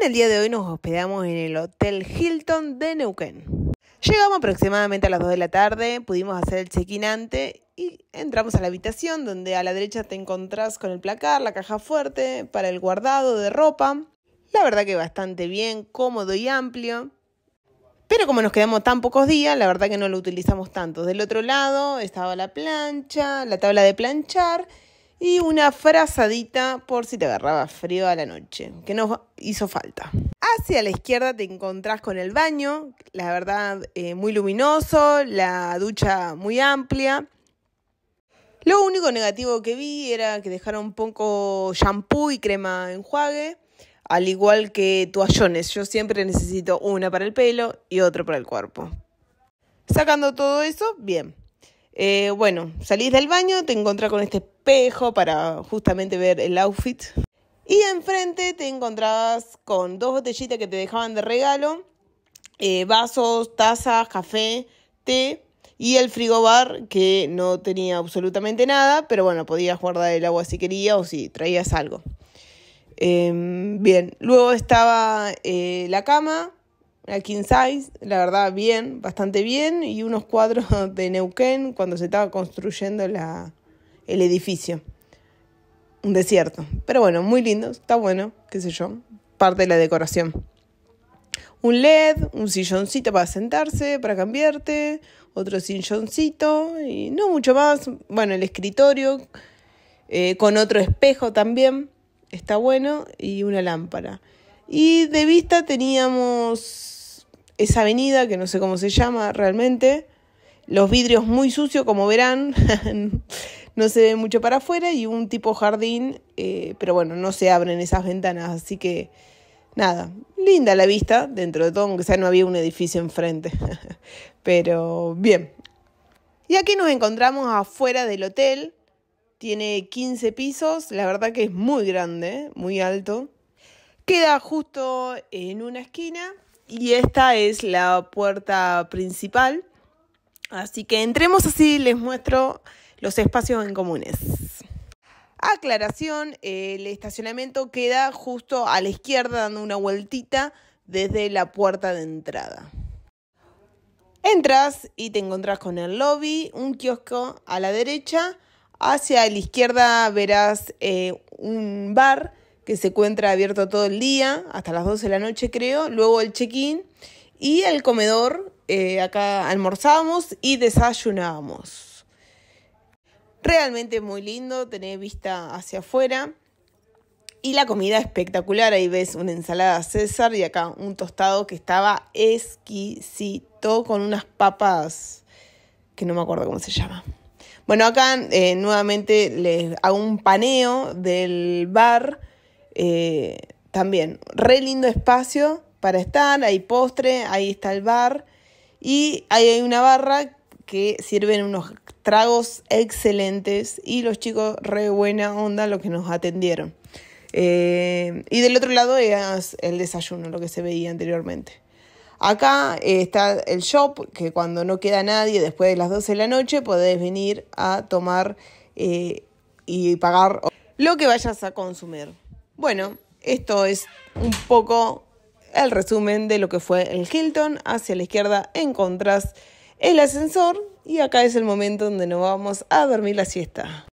En el día de hoy nos hospedamos en el Hotel Hilton de Neuquén. Llegamos aproximadamente a las 2 de la tarde, pudimos hacer el check-in antes y entramos a la habitación donde a la derecha te encontrás con el placar, la caja fuerte para el guardado de ropa. La verdad que bastante bien, cómodo y amplio. Pero como nos quedamos tan pocos días, la verdad que no lo utilizamos tanto. Del otro lado estaba la plancha, la tabla de planchar y una frazadita por si te agarraba frío a la noche, que nos hizo falta. Hacia la izquierda te encontrás con el baño, la verdad eh, muy luminoso, la ducha muy amplia. Lo único negativo que vi era que dejaron un poco shampoo y crema enjuague, al igual que toallones. Yo siempre necesito una para el pelo y otra para el cuerpo. Sacando todo eso, bien. Eh, bueno, salís del baño, te encontrás con este espejo para justamente ver el outfit. Y enfrente te encontrabas con dos botellitas que te dejaban de regalo, eh, vasos, tazas, café, té y el frigobar que no tenía absolutamente nada, pero bueno, podías guardar el agua si querías o si traías algo. Em, bien, luego estaba eh, la cama, a King Size, la verdad, bien, bastante bien, y unos cuadros de Neuquén cuando se estaba construyendo el edificio. Un desierto. Pero bueno, muy lindo, está bueno, qué sé yo, parte de la decoración. Un LED, un silloncito para sentarse, para cambiarte, otro silloncito y no mucho más. Bueno, el escritorio eh, con otro espejo también, está bueno, y una lámpara. Y de vista teníamos esa avenida, que no sé cómo se llama realmente, los vidrios muy sucios, como verán, no se ve mucho para afuera, y un tipo jardín, eh, pero bueno, no se abren esas ventanas, así que nada, linda la vista, dentro de todo, aunque sea no había un edificio enfrente, pero bien. Y aquí nos encontramos afuera del hotel, tiene 15 pisos, la verdad que es muy grande, ¿eh? muy alto. Queda justo en una esquina y esta es la puerta principal. Así que entremos así, les muestro los espacios en comunes. Aclaración, el estacionamiento queda justo a la izquierda dando una vueltita desde la puerta de entrada. Entras y te encontrás con el lobby, un kiosco a la derecha, hacia la izquierda verás eh, un bar que se encuentra abierto todo el día, hasta las 12 de la noche creo, luego el check-in y el comedor, eh, acá almorzábamos y desayunábamos. Realmente muy lindo, tener vista hacia afuera. Y la comida espectacular, ahí ves una ensalada César y acá un tostado que estaba exquisito con unas papas que no me acuerdo cómo se llama. Bueno, acá eh, nuevamente les hago un paneo del bar eh, también, re lindo espacio para estar, hay postre, ahí está el bar y ahí hay una barra que sirven unos tragos excelentes y los chicos re buena onda los que nos atendieron. Eh, y del otro lado es el desayuno, lo que se veía anteriormente. Acá eh, está el shop, que cuando no queda nadie después de las 12 de la noche podés venir a tomar y pagar lo que vayas a consumir. Bueno, esto es un poco el resumen de lo que fue el Hilton. Hacia la izquierda encontrás el ascensor y acá es el momento donde nos vamos a dormir la siesta.